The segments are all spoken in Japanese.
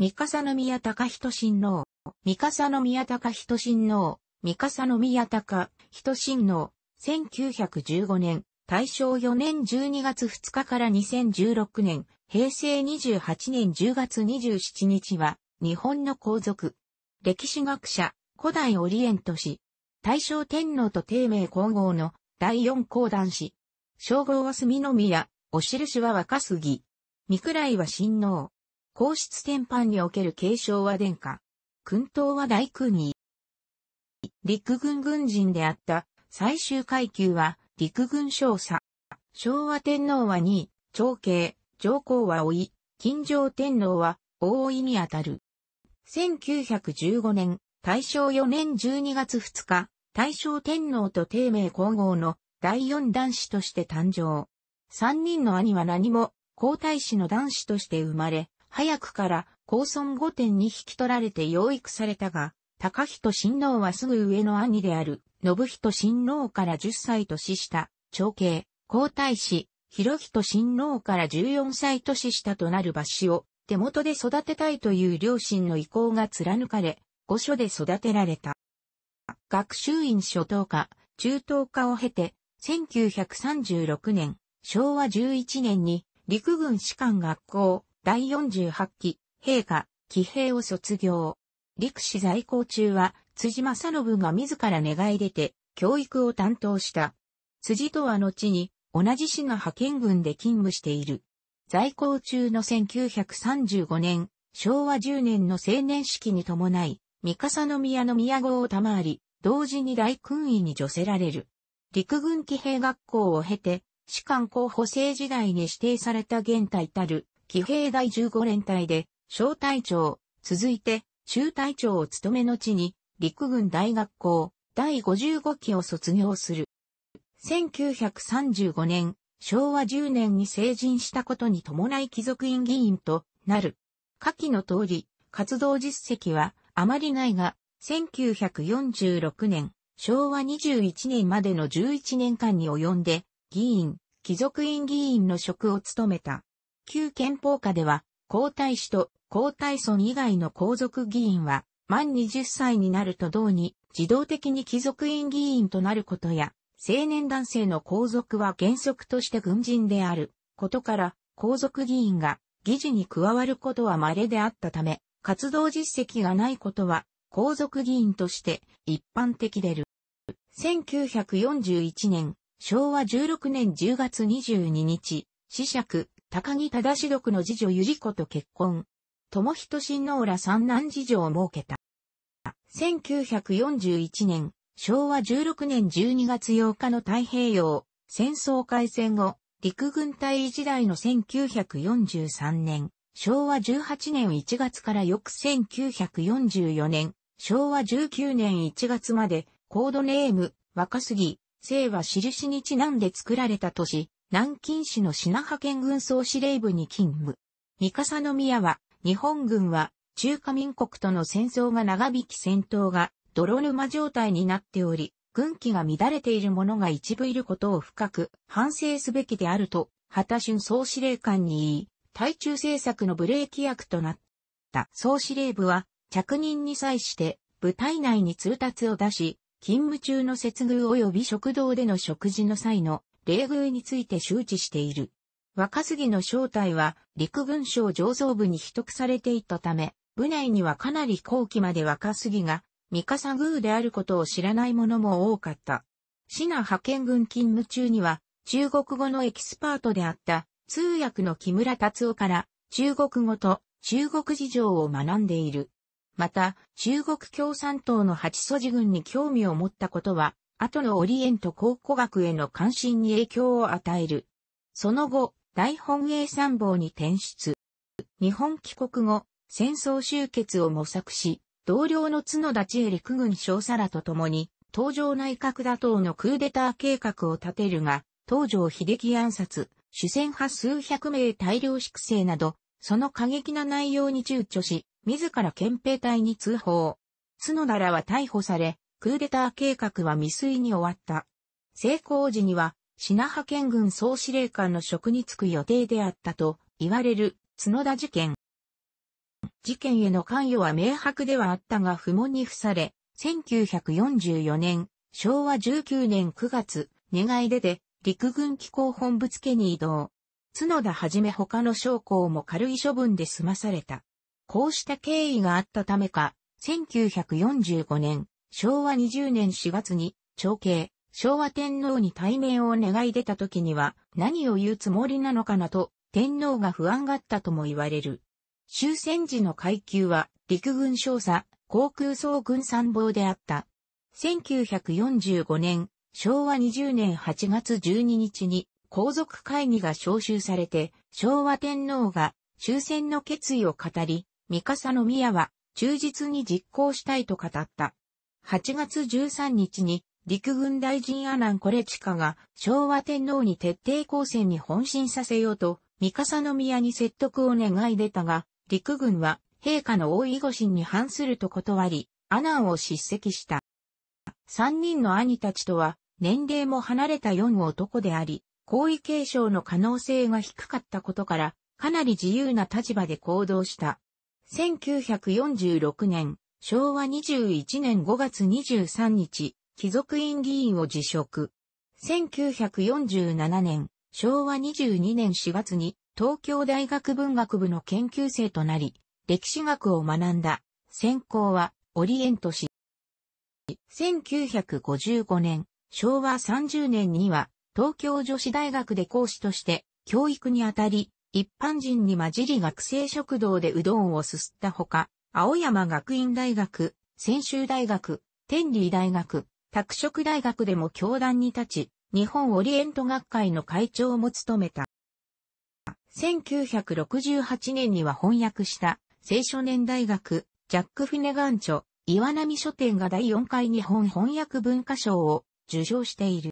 三笠宮隆人親王、三笠宮隆人親王、三笠宮隆人親王、1915年、大正4年12月2日から2016年、平成28年10月27日は、日本の皇族。歴史学者、古代オリエント氏。大正天皇と帝名皇后の第四皇男子。称号は隅宮、お印は若杉。三倉井は親王。皇室天般における継承は殿下。君党は大空に。陸軍軍人であった最終階級は陸軍少佐。昭和天皇は2位、長兄、上皇は老い、金城天皇は大いにあたる。1915年、大正4年12月2日、大正天皇と帝名皇后の第四男子として誕生。三人の兄は何も皇太子の男子として生まれ、早くから高村御殿に引き取られて養育されたが、高人親王はすぐ上の兄である、信人親王から10歳年下、長兄、皇太子、広人親王から14歳年下となる馬氏を手元で育てたいという両親の意向が貫かれ、御所で育てられた。学習院初等科、中等科を経て、1936年、昭和11年に陸軍士官学校、第48期、陛下、騎兵を卒業。陸士在校中は、辻正信が自ら願い出て、教育を担当した。辻とは後に、同じ市の派遣軍で勤務している。在校中の1935年、昭和10年の青年式に伴い、三笠宮の宮号を賜り、同時に大勲位に除せられる。陸軍騎兵学校を経て、士官候補生時代に指定された現代たる騎兵第15連隊で、小隊長、続いて、中隊長を務めの地に、陸軍大学校、第55期を卒業する。1935年、昭和10年に成人したことに伴い貴族院議員となる。下記の通り、活動実績はあまりないが、1946年、昭和21年までの11年間に及んで、議員、貴族院議員の職を務めた。旧憲法下では、皇太子と皇太孫以外の皇族議員は、満20歳になると同に、自動的に貴族院議員となることや、青年男性の皇族は原則として軍人であることから、皇族議員が議事に加わることは稀であったため、活動実績がないことは、皇族議員として一般的でる。1941年、昭和16年10月22日、者区、高木忠志独の次女ゆり子と結婚。友人親王ら三男次女を設けた。1941年、昭和16年12月8日の太平洋戦争開戦後、陸軍隊時代の1943年、昭和18年1月から翌1944年、昭和19年1月まで、コードネーム、若杉、生は印にちなんで作られた都市、南京市の品派遣軍総司令部に勤務。三笠宮は、日本軍は中華民国との戦争が長引き戦闘が泥沼状態になっており、軍機が乱れている者が一部いることを深く反省すべきであると、畑春総司令官に言い、対中政策のブレーキ役となった。総司令部は、着任に際して、部隊内に通達を出し、勤務中の接遇及び食堂での食事の際の冷遇について周知している。若杉の正体は陸軍省醸造部に秘匿されていたため、部内にはかなり後期まで若杉が三笠宮であることを知らない者も多かった。市内派遣軍勤務中には中国語のエキスパートであった通訳の木村達夫から中国語と中国事情を学んでいる。また、中国共産党の八祖寺軍に興味を持ったことは、後のオリエント考古学への関心に影響を与える。その後、大本営参謀に転出。日本帰国後、戦争終結を模索し、同僚の角田千恵陸軍少佐らと共に、東条内閣打倒のクーデター計画を立てるが、東条秀樹暗殺、主戦派数百名大量粛清など、その過激な内容に躊躇し、自ら憲兵隊に通報。角田らは逮捕され、クーデター計画は未遂に終わった。成功時には、品派遣軍総司令官の職に就く予定であったと言われる角田事件。事件への関与は明白ではあったが不問に付され、1944年、昭和19年9月、願い出で陸軍機構本部付に移動。角田はじめ他の将校も軽い処分で済まされた。こうした経緯があったためか、1945年、昭和20年4月に、長兄、昭和天皇に対面を願い出た時には、何を言うつもりなのかなと、天皇が不安がったとも言われる。終戦時の階級は、陸軍少佐、航空総軍参謀であった。1945年、昭和20年8月12日に、皇族会議が召集されて、昭和天皇が終戦の決意を語り、三笠宮は忠実に実行したいと語った。8月13日に陸軍大臣アナン・コレチカが昭和天皇に徹底抗戦に本心させようと、三笠宮に説得を願い出たが、陸軍は陛下の大囲護心に反すると断り、アナンを叱責した。三人の兄たちとは年齢も離れた四男であり、皇位継承の可能性が低かったことから、かなり自由な立場で行動した。1946年、昭和21年5月23日、貴族院議員を辞職。1947年、昭和22年4月に東京大学文学部の研究生となり、歴史学を学んだ。専攻はオリエント史。1955年、昭和30年には東京女子大学で講師として教育にあたり、一般人に混じり学生食堂でうどんをすすったほか、青山学院大学、専修大学、天理大学、拓殖大学でも教団に立ち、日本オリエント学会の会長も務めた。1968年には翻訳した、青少年大学、ジャック・フィネガン著、岩波書店が第4回日本翻訳文化賞を受賞している。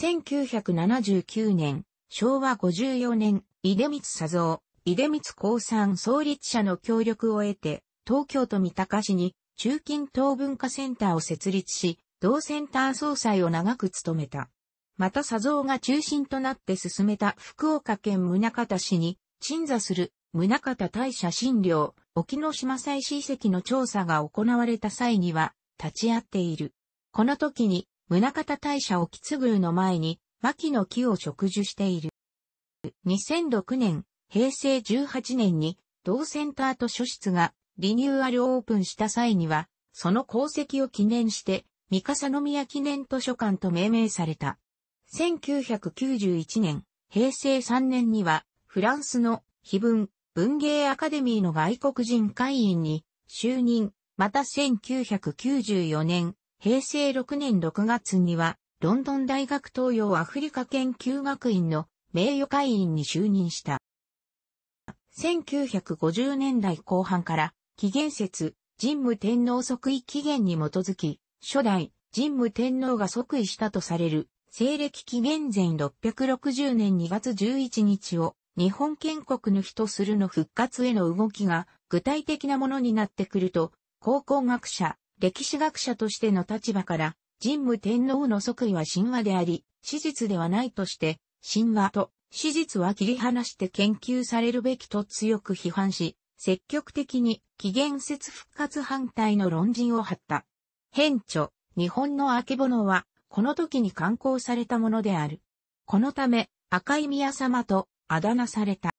1979年、昭和54年、井出光佐造、出光興産創立者の協力を得て、東京都三鷹市に中近東文化センターを設立し、同センター総裁を長く務めた。また佐蔵が中心となって進めた福岡県宗方市に鎮座する宗方大社診療、沖ノ島祭祀遺跡の調査が行われた際には立ち会っている。この時に宗方大社沖津宮の前に牧の木を植樹している。2006年平成18年に同センターと書室がリニューアルオープンした際には、その功績を記念して、三笠宮記念図書館と命名された。1991年、平成3年には、フランスの非文文芸アカデミーの外国人会員に就任、また1994年、平成6年6月には、ロンドン大学東洋アフリカ研究学院の名誉会員に就任した。1950年代後半から、紀元節、神武天皇即位紀元に基づき、初代、神武天皇が即位したとされる、西暦紀元前660年2月11日を、日本建国の日とするの復活への動きが、具体的なものになってくると、考古学者、歴史学者としての立場から、神武天皇の即位は神話であり、史実ではないとして、神話と史実は切り離して研究されるべきと強く批判し、積極的に紀元節復活反対の論陣を張った。変著、日本の明けぼのは、この時に刊行されたものである。このため、赤い宮様とあだ名された。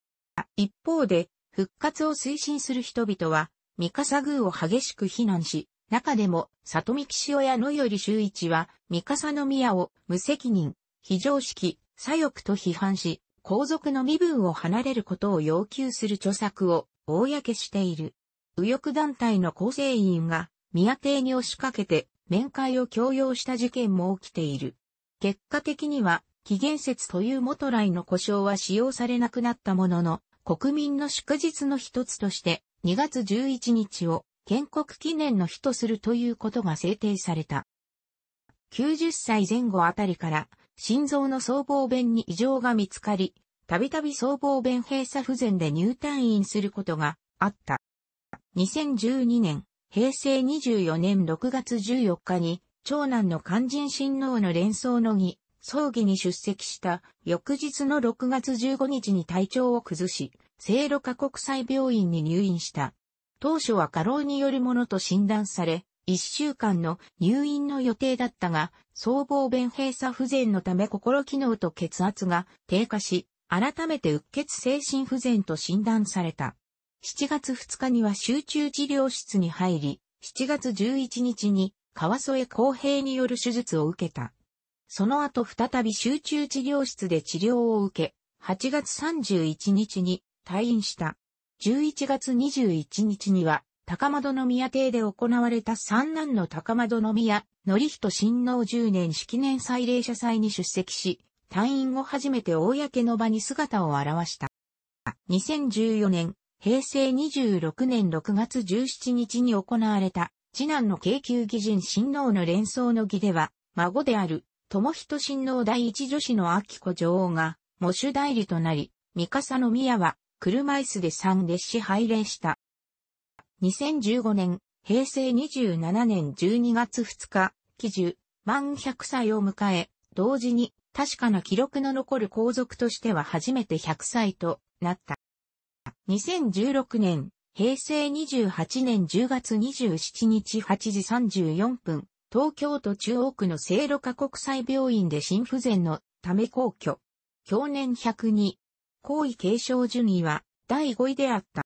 一方で、復活を推進する人々は、三笠宮を激しく非難し、中でも、里見岸親のより周一は、三笠宮を無責任、非常識、左翼と批判し、皇族の身分を離れることを要求する著作を公している。右翼団体の構成員が宮邸に押しかけて面会を強要した事件も起きている。結果的には、紀元節という元来の故障は使用されなくなったものの、国民の祝日の一つとして、2月11日を建国記念の日とするということが制定された。90歳前後あたりから心臓の僧帽弁に異常が見つかり、たびたび僧帽弁閉鎖不全で入退院することがあった。2012年、平成24年6月14日に、長男の肝心親王の連想の儀、葬儀に出席した翌日の6月15日に体調を崩し、聖路加国際病院に入院した。当初は過労によるものと診断され、一週間の入院の予定だったが、僧帽弁閉鎖不全のため心機能と血圧が低下し、改めてうっ血精神不全と診断された。7月2日には集中治療室に入り、7月11日に川添公平による手術を受けた。その後再び集中治療室で治療を受け、8月31日に退院した。11月21日には高円宮邸で行われた三男の高円宮、則人親王10年式年祭礼社祭に出席し、退院後初めて公の場に姿を現した。2014年、平成26年6月17日に行われた、次男の京急義人親王の連想の儀では、孫である、友人親王第一女子の秋子女王が、模主代理となり、三笠宮は、車椅子で参列し拝礼した。2015年、平成27年12月2日、記事、満100歳を迎え、同時に確かな記録の残る皇族としては初めて100歳となった。2016年、平成28年10月27日8時34分、東京都中央区の聖路加国際病院で心不全のため皇居。去年102、皇位継承順位は第5位であった。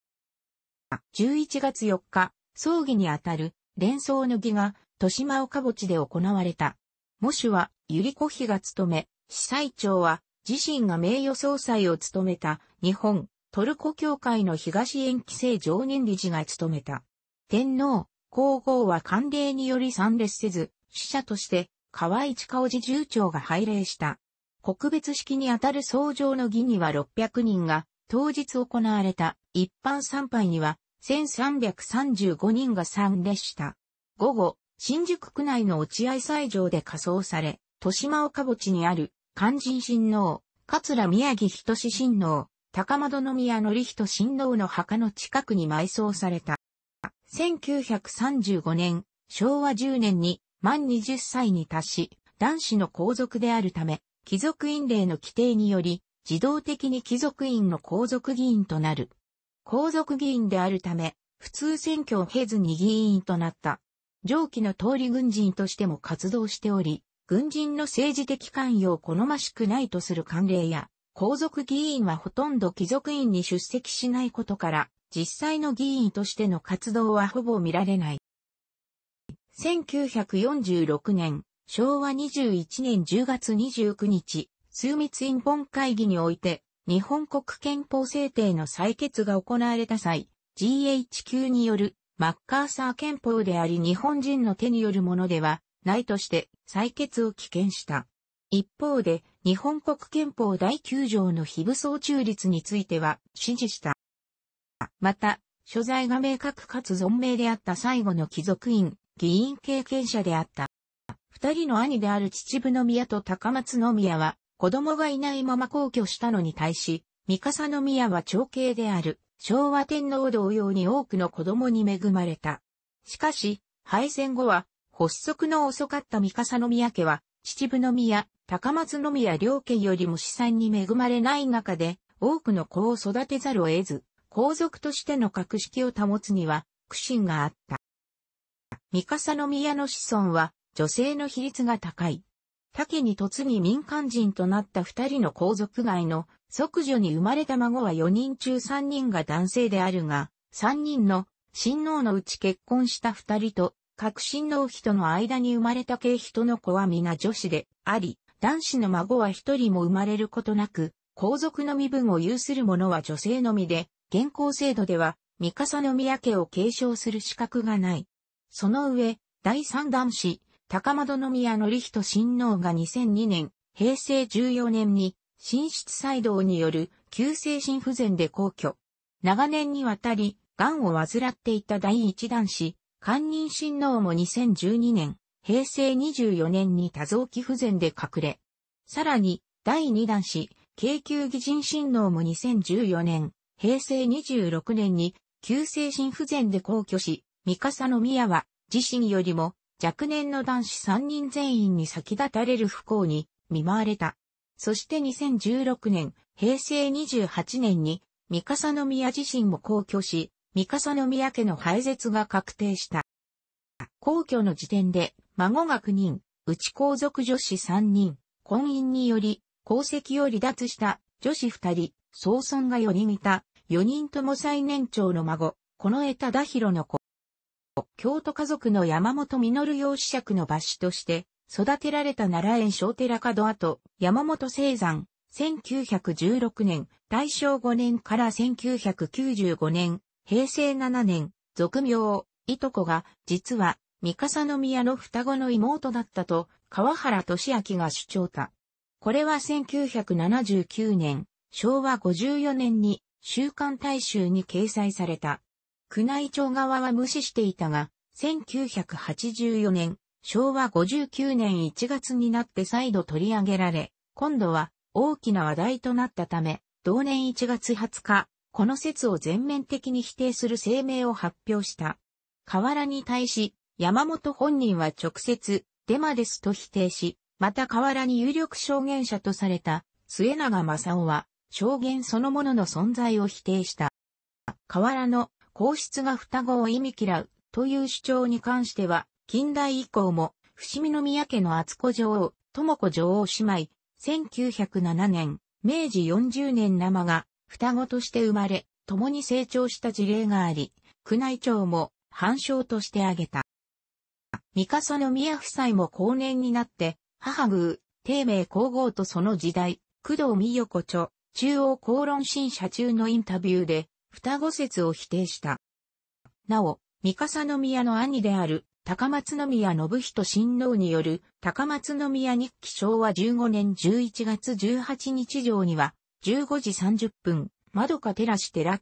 11月4日、葬儀にあたる連想の儀が豊島岡墓地で行われた。模主は百合子妃が務め、司祭長は自身が名誉総裁を務めた日本トルコ協会の東延期制常任理事が務めた。天皇、皇后は慣例により参列せず、死者として河合近尾寺重長が拝礼した。国別式にあたる葬場の儀には600人が当日行われた。一般参拝には1335人が参列した。午後、新宿区内の落合斎場で仮装され、豊島岡墓地にある肝心親王、桂宮城仁親王、高窓宮典人親王の墓の近くに埋葬された。1935年、昭和10年に満20歳に達し、男子の皇族であるため、貴族院令の規定により、自動的に貴族院の皇族議員となる。皇族議員であるため、普通選挙を経ずに議員となった。上記の通り軍人としても活動しており、軍人の政治的関与を好ましくないとする慣例や、皇族議員はほとんど貴族院に出席しないことから、実際の議員としての活動はほぼ見られない。1946年、昭和21年10月29日、枢密院本会議において、日本国憲法制定の採決が行われた際、GHQ によるマッカーサー憲法であり日本人の手によるものではないとして採決を棄権した。一方で、日本国憲法第9条の非武装中立については支持した。また、所在が明確かつ存命であった最後の貴族院、議員経験者であった。二人の兄である秩父宮と高松宮は、子供がいないまま皇居したのに対し、三笠宮は長兄である昭和天皇同様に多くの子供に恵まれた。しかし、敗戦後は発足の遅かった三笠宮家は、秩父宮、高松宮両家よりも資産に恵まれない中で、多くの子を育てざるを得ず、皇族としての格式を保つには苦心があった。三笠宮の子孫は女性の比率が高い。竹に嫁ぎ民間人となった二人の皇族外の即女に生まれた孫は四人中三人が男性であるが、三人の親王のうち結婚した二人と、各親王妃との間に生まれた系人の子は皆女子であり、男子の孫は一人も生まれることなく、皇族の身分を有する者は女性のみで、現行制度では、三笠宮家を継承する資格がない。その上、第三男子、高円宮典人親王が2002年、平成14年に、心室細動による急性心不全で皇居。長年にわたり、癌を患っていた第一男子、官人親王も2012年、平成24年に多臓器不全で隠れ。さらに、第二男子、京急義人親王も2014年、平成26年に、急性心不全で皇居し、三笠宮は、自身よりも、若年の男子3人全員に先立たれる不幸に見舞われた。そして2016年、平成28年に、三笠宮自身も皇居し、三笠宮家の廃絶が確定した。皇居の時点で、孫が9人、内皇族女子3人、婚姻により、皇籍を離脱した女子2人、総孫が4人いた、4人とも最年長の孫、この枝忠弘の子。京都家族の山本実養子爵の抜子として、育てられた奈良園小寺門跡、山本聖山、1916年、大正5年から1995年、平成7年、俗名、いとこが、実は、三笠宮の双子の妹だったと、川原俊明が主張た。これは1979年、昭和54年に、週刊大衆に掲載された。宮内庁側は無視していたが、1984年、昭和59年1月になって再度取り上げられ、今度は大きな話題となったため、同年1月20日、この説を全面的に否定する声明を発表した。河原に対し、山本本人は直接、デマですと否定し、また河原に有力証言者とされた末永正夫は、証言そのものの存在を否定した。河原の皇室が双子を意味嫌うという主張に関しては、近代以降も、伏見宮家の厚子女王、智子女王姉妹、1907年、明治40年生が双子として生まれ、共に成長した事例があり、宮内庁も反証として挙げた。三笠宮夫妻も後年になって、母宮、帝名皇后とその時代、工藤美代子著、中央公論審査中のインタビューで、双子説を否定した。なお、三笠宮の兄である高松宮信人親王による高松宮日記昭和15年11月18日上には15時30分、窓か照らしてラ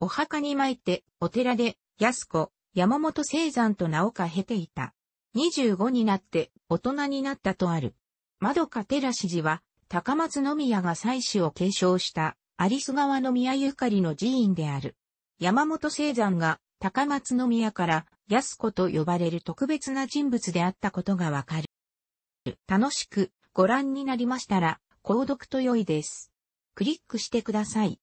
お墓に参って、お寺で、安子、山本聖山と名をかへていた。25になって、大人になったとある。窓か照らし寺は、高松宮が祭祀を継承したアリス川の宮ゆかりの寺院である。山本聖山が高松宮から安子と呼ばれる特別な人物であったことがわかる。楽しくご覧になりましたら、購読と良いです。クリックしてください。